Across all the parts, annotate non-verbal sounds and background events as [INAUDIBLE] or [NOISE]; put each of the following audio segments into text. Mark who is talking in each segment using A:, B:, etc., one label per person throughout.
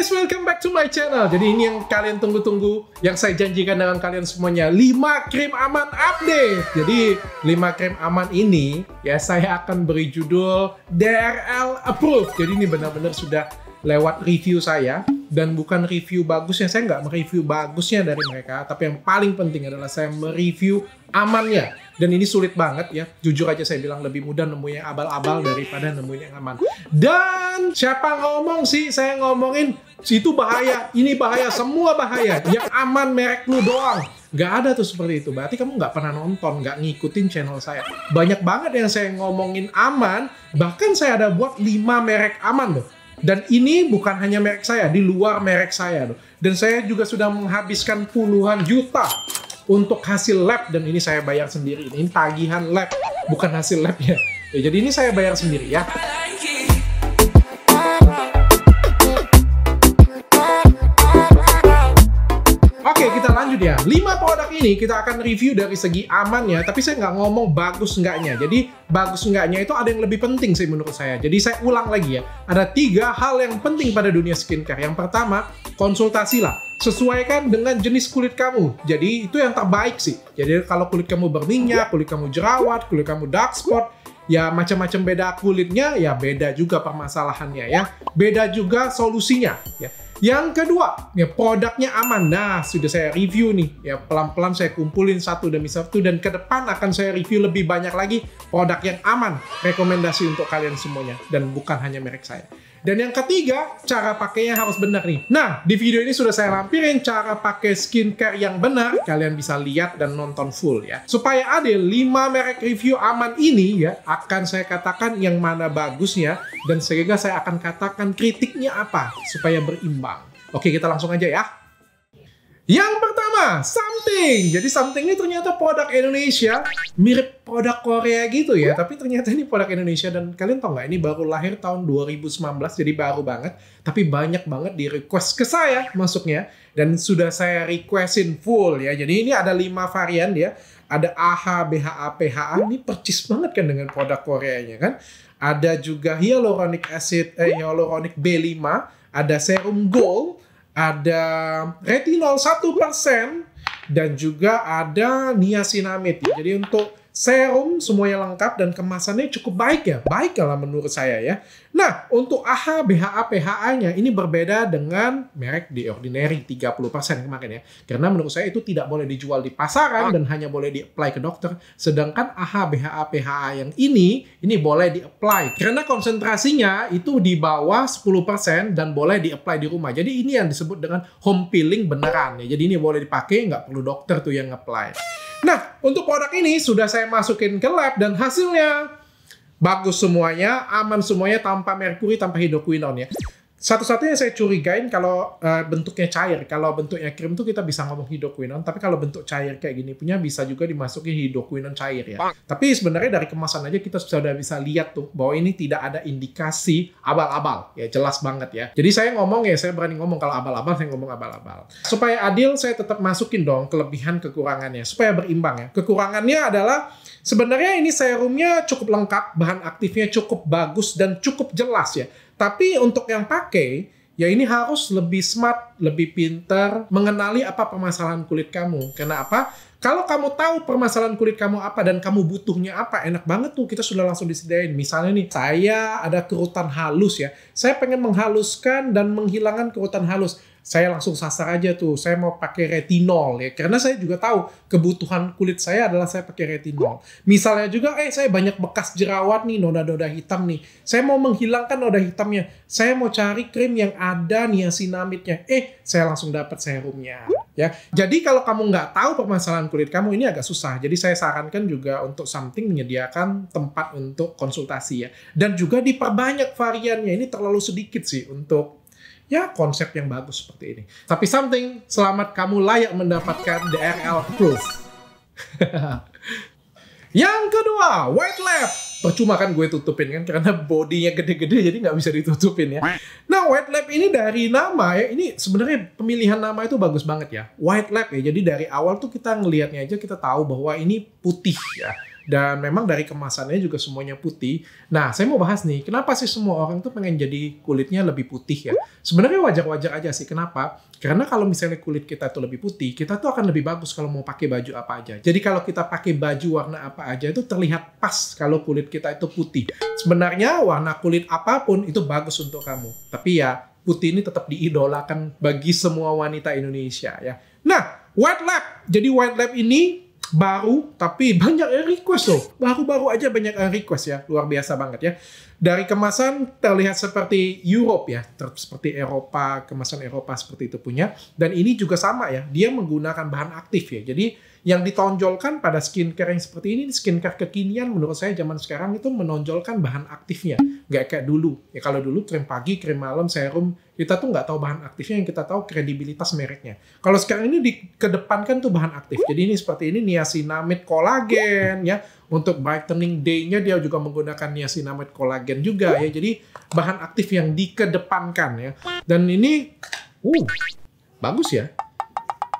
A: guys, welcome back to my channel. Jadi ini yang kalian tunggu-tunggu, yang saya janjikan dengan kalian semuanya, 5 krim aman update. Jadi 5 krim aman ini ya saya akan beri judul DRL approved. Jadi ini benar-benar sudah lewat review saya dan bukan review bagusnya saya nggak mereview bagusnya dari mereka tapi yang paling penting adalah saya mereview amannya dan ini sulit banget ya jujur aja saya bilang lebih mudah nemuin yang abal-abal daripada nemuin yang aman dan siapa ngomong sih saya ngomongin itu bahaya ini bahaya semua bahaya yang aman merek lu doang nggak ada tuh seperti itu berarti kamu nggak pernah nonton nggak ngikutin channel saya banyak banget yang saya ngomongin aman bahkan saya ada buat 5 merek aman loh dan ini bukan hanya merek saya, di luar merek saya. Dan saya juga sudah menghabiskan puluhan juta untuk hasil lab dan ini saya bayar sendiri. Ini tagihan lab, bukan hasil labnya. Ya, jadi ini saya bayar sendiri ya. dia. lima produk ini kita akan review dari segi amannya, tapi saya nggak ngomong bagus nggaknya. Jadi bagus nggaknya itu ada yang lebih penting sih menurut saya. Jadi saya ulang lagi ya, ada tiga hal yang penting pada dunia skincare. Yang pertama, konsultasilah sesuaikan dengan jenis kulit kamu. Jadi itu yang terbaik sih. Jadi kalau kulit kamu berminyak, kulit kamu jerawat, kulit kamu dark spot, ya macam-macam beda kulitnya, ya beda juga permasalahannya ya. Beda juga solusinya ya. Yang kedua, ya produknya aman. Nah, sudah saya review nih. Ya pelan-pelan saya kumpulin satu demi satu dan ke depan akan saya review lebih banyak lagi produk yang aman. Rekomendasi untuk kalian semuanya dan bukan hanya merek saya. Dan yang ketiga, cara pakainya harus benar nih. Nah, di video ini sudah saya lampirin cara pakai skincare yang benar. Kalian bisa lihat dan nonton full ya. Supaya ada 5 merek review aman ini ya, akan saya katakan yang mana bagusnya dan sehingga saya akan katakan kritiknya apa supaya berimbang. Oke, kita langsung aja ya. Yang pertama, something. Jadi something ini ternyata produk Indonesia mirip produk Korea gitu ya. Tapi ternyata ini produk Indonesia dan kalian tau nggak ini baru lahir tahun 2019 jadi baru banget. Tapi banyak banget di request ke saya masuknya dan sudah saya requestin full ya. Jadi ini ada lima varian ya. Ada AH, BHA, PHA. Ini percis banget kan dengan produk Koreanya kan. Ada juga hyaluronic acid, eh, hyaluronic B5. Ada serum gold ada retinol 1% dan juga ada niacinamide. Jadi untuk serum semuanya lengkap dan kemasannya cukup baik ya baik lah menurut saya ya nah untuk AHA, BHA PHA nya ini berbeda dengan merek di ordinary 30% kemarin ya karena menurut saya itu tidak boleh dijual di pasaran ah. dan hanya boleh di apply ke dokter sedangkan AHA, BHA PHA yang ini ini boleh di apply karena konsentrasinya itu di bawah 10% dan boleh di apply di rumah jadi ini yang disebut dengan home peeling beneran ya jadi ini boleh dipakai nggak perlu dokter tuh yang apply Nah, untuk produk ini sudah saya masukin ke lab dan hasilnya bagus semuanya, aman semuanya tanpa merkuri, tanpa hidroquinone ya satu-satunya saya curigain kalau uh, bentuknya cair. Kalau bentuknya krim tuh kita bisa ngomong hidroquinon, tapi kalau bentuk cair kayak gini punya bisa juga dimasukin hidroquinon cair ya. Bang. Tapi sebenarnya dari kemasan aja kita sudah bisa lihat tuh bahwa ini tidak ada indikasi abal-abal. Ya jelas banget ya. Jadi saya ngomong ya, saya berani ngomong kalau abal-abal, saya ngomong abal-abal. Supaya adil, saya tetap masukin dong kelebihan kekurangannya. Supaya berimbang ya. Kekurangannya adalah Sebenarnya ini serumnya cukup lengkap, bahan aktifnya cukup bagus dan cukup jelas ya. Tapi untuk yang pakai, ya ini harus lebih smart, lebih pintar mengenali apa permasalahan kulit kamu. Karena apa? Kalau kamu tahu permasalahan kulit kamu apa dan kamu butuhnya apa, enak banget tuh kita sudah langsung disediain. Misalnya nih, saya ada kerutan halus ya. Saya pengen menghaluskan dan menghilangkan kerutan halus saya langsung sasar aja tuh, saya mau pakai retinol ya. Karena saya juga tahu kebutuhan kulit saya adalah saya pakai retinol. Misalnya juga, eh saya banyak bekas jerawat nih, noda-noda hitam nih. Saya mau menghilangkan noda hitamnya. Saya mau cari krim yang ada niacinamidnya. Eh, saya langsung dapat serumnya. Ya, jadi kalau kamu nggak tahu permasalahan kulit kamu ini agak susah. Jadi saya sarankan juga untuk something menyediakan tempat untuk konsultasi ya. Dan juga diperbanyak variannya. Ini terlalu sedikit sih untuk ya konsep yang bagus seperti ini. Tapi something, selamat kamu layak mendapatkan DRL proof. [LAUGHS] yang kedua, white lab. Percuma kan gue tutupin kan karena bodinya gede-gede jadi nggak bisa ditutupin ya. Nah white lab ini dari nama ya ini sebenarnya pemilihan nama itu bagus banget ya. White lab ya jadi dari awal tuh kita ngelihatnya aja kita tahu bahwa ini putih ya dan memang dari kemasannya juga semuanya putih. Nah, saya mau bahas nih, kenapa sih semua orang tuh pengen jadi kulitnya lebih putih ya? Sebenarnya wajar-wajar aja sih, kenapa? Karena kalau misalnya kulit kita tuh lebih putih, kita tuh akan lebih bagus kalau mau pakai baju apa aja. Jadi kalau kita pakai baju warna apa aja itu terlihat pas kalau kulit kita itu putih. Sebenarnya warna kulit apapun itu bagus untuk kamu. Tapi ya putih ini tetap diidolakan bagi semua wanita Indonesia ya. Nah, white lab. Jadi white lab ini baru tapi [LAUGHS] banyak yang request loh. Baru-baru aja banyak yang request ya. Luar biasa banget ya. Dari kemasan terlihat seperti Europe ya, seperti Eropa, kemasan Eropa seperti itu punya. Dan ini juga sama ya, dia menggunakan bahan aktif ya. Jadi yang ditonjolkan pada skincare yang seperti ini, skincare kekinian menurut saya zaman sekarang itu menonjolkan bahan aktifnya. Nggak kayak dulu. Ya kalau dulu krim pagi, krim malam, serum, kita tuh nggak tahu bahan aktifnya, yang kita tahu kredibilitas mereknya. Kalau sekarang ini dikedepankan tuh bahan aktif. Jadi ini seperti ini niacinamid kolagen ya, untuk brightening day-nya dia juga menggunakan niacinamide kolagen juga ya. Jadi bahan aktif yang dikedepankan ya. Dan ini uh bagus ya.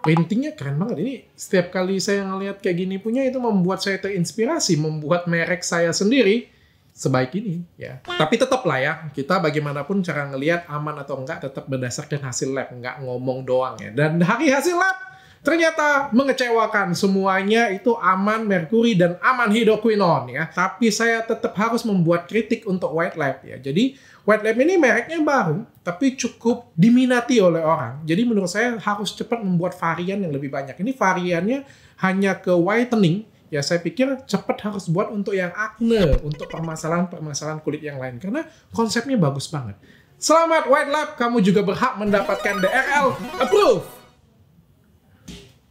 A: Printingnya keren banget. Ini setiap kali saya ngelihat kayak gini punya itu membuat saya terinspirasi membuat merek saya sendiri sebaik ini ya. Tapi tetap lah ya, kita bagaimanapun cara ngelihat aman atau enggak tetap berdasarkan hasil lab, enggak ngomong doang ya. Dan hari hasil lab Ternyata mengecewakan semuanya itu aman Mercury dan aman Hidroquinone ya. Tapi saya tetap harus membuat kritik untuk White Lab ya. Jadi White Lab ini mereknya baru tapi cukup diminati oleh orang. Jadi menurut saya harus cepat membuat varian yang lebih banyak. Ini variannya hanya ke whitening ya saya pikir cepat harus buat untuk yang acne, untuk permasalahan-permasalahan kulit yang lain. Karena konsepnya bagus banget. Selamat White Lab, kamu juga berhak mendapatkan DRL approved.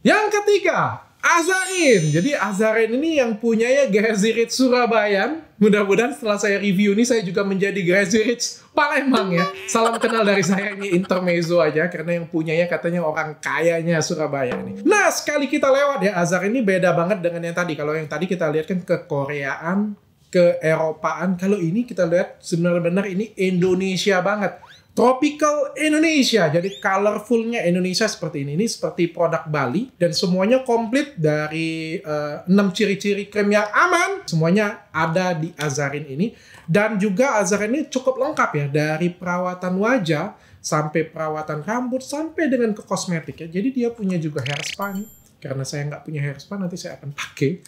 A: Yang ketiga, Azarin. Jadi Azarin ini yang punyanya Grazirit Surabaya. Mudah-mudahan setelah saya review ini saya juga menjadi Grazirit Palembang ya. Salam kenal dari saya ini intermezzo aja karena yang punyanya katanya orang kayanya Surabaya ini. Nah, sekali kita lewat ya Azarin ini beda banget dengan yang tadi. Kalau yang tadi kita lihat kan ke Koreaan, ke Eropaan. Kalau ini kita lihat sebenarnya benar ini Indonesia banget Tropical Indonesia. Jadi colorfulnya Indonesia seperti ini. Ini seperti produk Bali dan semuanya komplit dari uh, ciri-ciri krim yang aman. Semuanya ada di Azarin ini dan juga Azarin ini cukup lengkap ya dari perawatan wajah sampai perawatan rambut sampai dengan ke kosmetik ya. Jadi dia punya juga hair spa nih. Karena saya nggak punya hair spa nanti saya akan pakai.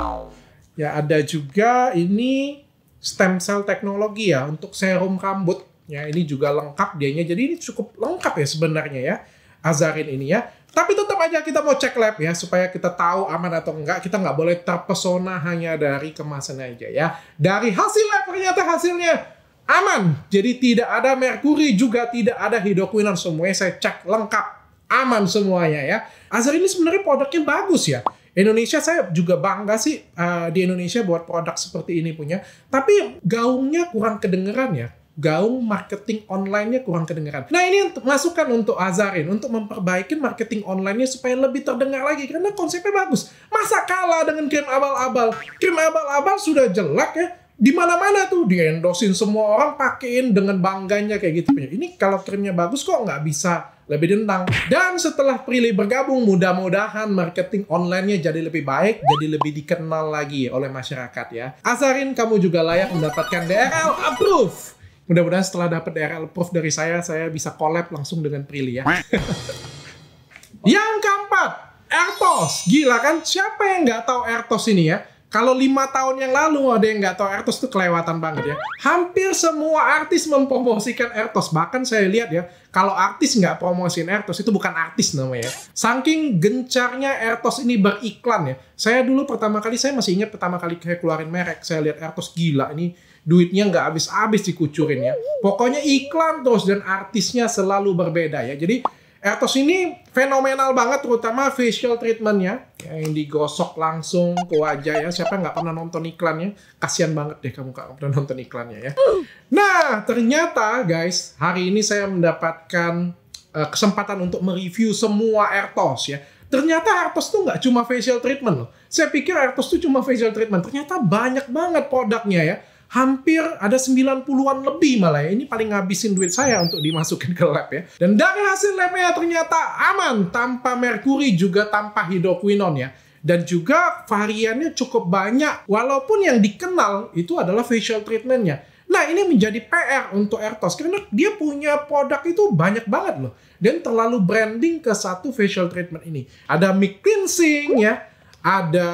A: [LAUGHS] ya ada juga ini stem cell teknologi ya untuk serum rambut Ya, ini juga lengkap dianya. Jadi ini cukup lengkap ya sebenarnya ya. Azarin ini ya. Tapi tetap aja kita mau cek lab ya supaya kita tahu aman atau enggak. Kita nggak boleh terpesona hanya dari kemasan aja ya. Dari hasil lab ternyata hasilnya aman. Jadi tidak ada merkuri juga tidak ada hidroquinon semuanya saya cek lengkap aman semuanya ya. Azar ini sebenarnya produknya bagus ya. Indonesia saya juga bangga sih uh, di Indonesia buat produk seperti ini punya. Tapi gaungnya kurang kedengeran ya gaung marketing online-nya kurang kedengaran. Nah ini untuk masukan untuk Azarin untuk memperbaiki marketing online-nya supaya lebih terdengar lagi karena konsepnya bagus. Masa kalah dengan krim abal-abal? Krim abal-abal sudah jelek ya. Di mana-mana tuh diendosin semua orang pakein dengan bangganya kayak gitu. Ini kalau krimnya bagus kok nggak bisa lebih dendang. Dan setelah Prilly bergabung, mudah-mudahan marketing online-nya jadi lebih baik, jadi lebih dikenal lagi oleh masyarakat ya. Azarin kamu juga layak mendapatkan DRL approve mudah-mudahan setelah dapat DRL proof dari saya, saya bisa collab langsung dengan Prilly ya. [LAUGHS] yang keempat, Ertos. Gila kan? Siapa yang nggak tahu Ertos ini ya? Kalau lima tahun yang lalu ada yang nggak tahu Ertos itu kelewatan banget ya. Hampir semua artis mempromosikan Ertos. Bahkan saya lihat ya, kalau artis nggak promosiin Ertos itu bukan artis namanya. Ya. Saking gencarnya Ertos ini beriklan ya. Saya dulu pertama kali, saya masih ingat pertama kali saya keluarin merek. Saya lihat Ertos gila ini duitnya nggak habis-habis dikucurin ya. Pokoknya iklan terus dan artisnya selalu berbeda ya. Jadi Ertos ini fenomenal banget terutama facial treatmentnya yang digosok langsung ke wajah ya. Siapa nggak pernah nonton iklannya? Kasian banget deh kamu kalau pernah nonton iklannya ya. Nah ternyata guys hari ini saya mendapatkan uh, kesempatan untuk mereview semua Ertos ya. Ternyata Ertos tuh nggak cuma facial treatment loh. Saya pikir Ertos tuh cuma facial treatment. Ternyata banyak banget produknya ya hampir ada 90-an lebih malah ya. Ini paling ngabisin duit saya untuk dimasukin ke lab ya. Dan dari hasil labnya ternyata aman tanpa merkuri juga tanpa hidroquinon ya. Dan juga variannya cukup banyak walaupun yang dikenal itu adalah facial treatmentnya. Nah ini menjadi PR untuk Ertos karena dia punya produk itu banyak banget loh. Dan terlalu branding ke satu facial treatment ini. Ada mic cleansing ya, ada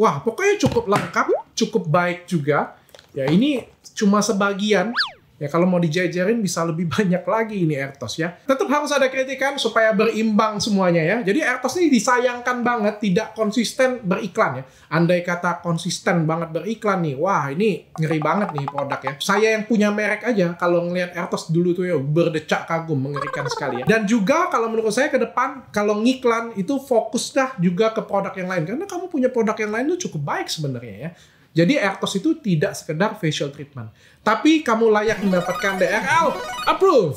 A: wah pokoknya cukup lengkap, cukup baik juga Ya ini cuma sebagian. Ya kalau mau dijajarin bisa lebih [LAUGHS] banyak lagi ini Ertos ya. Tetap harus ada kritikan supaya berimbang semuanya ya. Jadi Ertos ini disayangkan banget tidak konsisten beriklan ya. Andai kata konsisten banget beriklan nih, wah ini ngeri banget nih produk ya. Saya yang punya merek aja kalau ngelihat Ertos dulu tuh ya berdecak kagum mengerikan sekali ya. Dan juga kalau menurut saya ke depan kalau ngiklan itu fokus dah juga ke produk yang lain karena kamu punya produk yang lain tuh cukup baik sebenarnya ya. Jadi Ertos itu tidak sekedar facial treatment, tapi kamu layak mendapatkan DRL approve.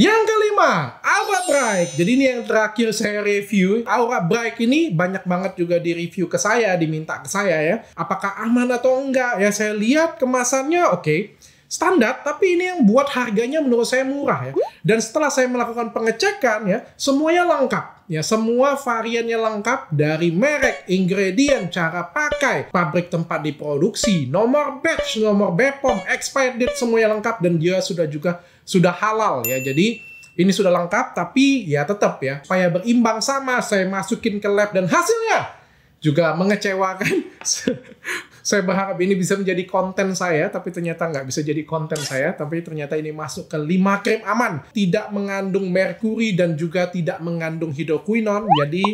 A: Yang kelima, Aura Bright. Jadi ini yang terakhir saya review. Aura Bright ini banyak banget juga di review ke saya, diminta ke saya ya. Apakah aman atau enggak? Ya saya lihat kemasannya oke. Okay standar, tapi ini yang buat harganya menurut saya murah ya. Dan setelah saya melakukan pengecekan ya, semuanya lengkap. Ya, semua variannya lengkap dari merek, ingredient, cara pakai, pabrik tempat diproduksi, nomor batch, nomor BPOM, expired date semuanya lengkap dan dia sudah juga sudah halal ya. Jadi ini sudah lengkap tapi ya tetap ya supaya berimbang sama saya masukin ke lab dan hasilnya juga mengecewakan [LAUGHS] saya berharap ini bisa menjadi konten saya, tapi ternyata nggak bisa jadi konten saya. Tapi ternyata ini masuk ke lima krim aman. Tidak mengandung merkuri dan juga tidak mengandung hidroquinon. Jadi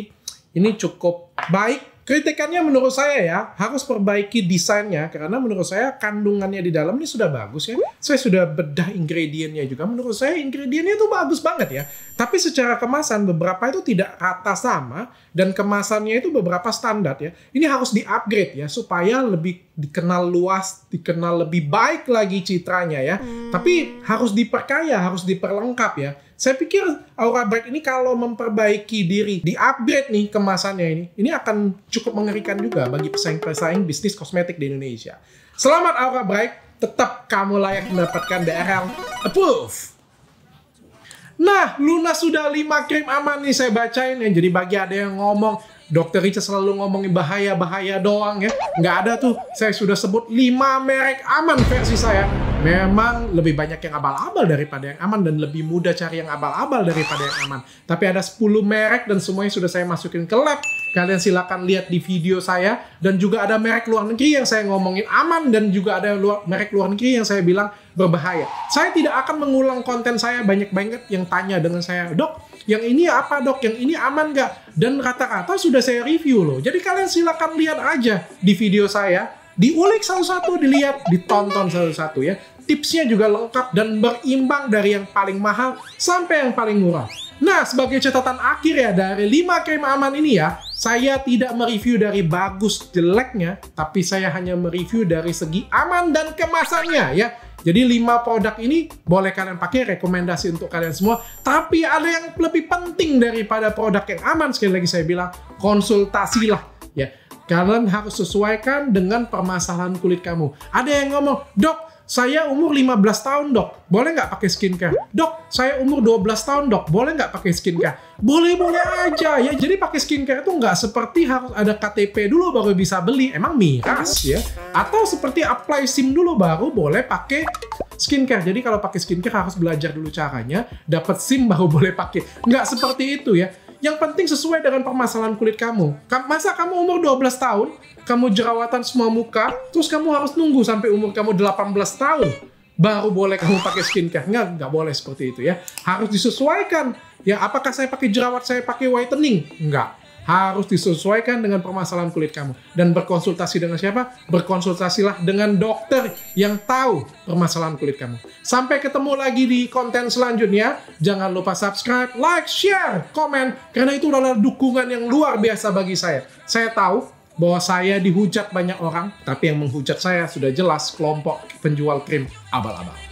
A: ini cukup baik Kritikannya menurut saya ya harus perbaiki desainnya karena menurut saya kandungannya di dalam ini sudah bagus ya. Saya sudah bedah ingredientnya juga. Menurut saya ingredientnya itu bagus banget ya. Tapi secara kemasan beberapa itu tidak rata sama dan kemasannya itu beberapa standar ya. Ini harus di-upgrade ya supaya lebih dikenal luas, dikenal lebih baik lagi citranya ya. Hmm. Tapi harus diperkaya, harus diperlengkap ya saya pikir Aura Bright ini kalau memperbaiki diri, di-upgrade nih kemasannya ini, ini akan cukup mengerikan juga bagi pesaing-pesaing bisnis kosmetik di Indonesia. Selamat Aura Bright, tetap kamu layak mendapatkan DRL approve. Nah, Luna sudah 5 krim aman nih saya bacain ya. Jadi bagi ada yang ngomong, Dokter Richard selalu ngomongin bahaya-bahaya doang ya. Nggak ada tuh, saya sudah sebut 5 merek aman versi saya. Memang lebih banyak yang abal-abal daripada yang aman dan lebih mudah cari yang abal-abal daripada yang aman. Tapi ada 10 merek dan semuanya sudah saya masukin ke lab. Kalian silakan lihat di video saya dan juga ada merek luar negeri yang saya ngomongin aman dan juga ada luar, merek luar negeri yang saya bilang berbahaya. Saya tidak akan mengulang konten saya banyak banget yang tanya dengan saya, "Dok, yang ini apa dok, yang ini aman gak? Dan rata-rata sudah saya review loh. Jadi kalian silakan lihat aja di video saya diulik satu-satu, dilihat, ditonton satu-satu ya. Tipsnya juga lengkap dan berimbang dari yang paling mahal sampai yang paling murah. Nah, sebagai catatan akhir ya dari 5 krim aman ini ya, saya tidak mereview dari bagus jeleknya, tapi saya hanya mereview dari segi aman dan kemasannya ya. Jadi 5 produk ini boleh kalian pakai rekomendasi untuk kalian semua. Tapi ada yang lebih penting daripada produk yang aman sekali lagi saya bilang konsultasilah Kalian harus sesuaikan dengan permasalahan kulit kamu. Ada yang ngomong, dok, saya umur 15 tahun dok, boleh nggak pakai skincare? Dok, saya umur 12 tahun dok, boleh nggak pakai skincare? Boleh-boleh aja ya, jadi pakai skincare itu nggak seperti harus ada KTP dulu baru bisa beli, emang miras ya? Atau seperti apply SIM dulu baru boleh pakai skincare. Jadi kalau pakai skincare harus belajar dulu caranya, dapat SIM baru [LAUGHS] boleh pakai. Nggak seperti itu ya. Yang penting sesuai dengan permasalahan kulit kamu. Masa kamu umur 12 tahun, kamu jerawatan semua muka, terus kamu harus nunggu sampai umur kamu 18 tahun baru boleh kamu pakai skincare. Enggak, nggak boleh seperti itu ya. Harus disesuaikan. Ya, apakah saya pakai jerawat, saya pakai whitening? Enggak harus disesuaikan dengan permasalahan kulit kamu. Dan berkonsultasi dengan siapa? Berkonsultasilah dengan dokter yang tahu permasalahan kulit kamu. Sampai ketemu lagi di konten selanjutnya. Jangan lupa subscribe, like, share, komen. Karena itu adalah dukungan yang luar biasa bagi saya. Saya tahu bahwa saya dihujat banyak orang, tapi yang menghujat saya sudah jelas kelompok penjual krim abal-abal.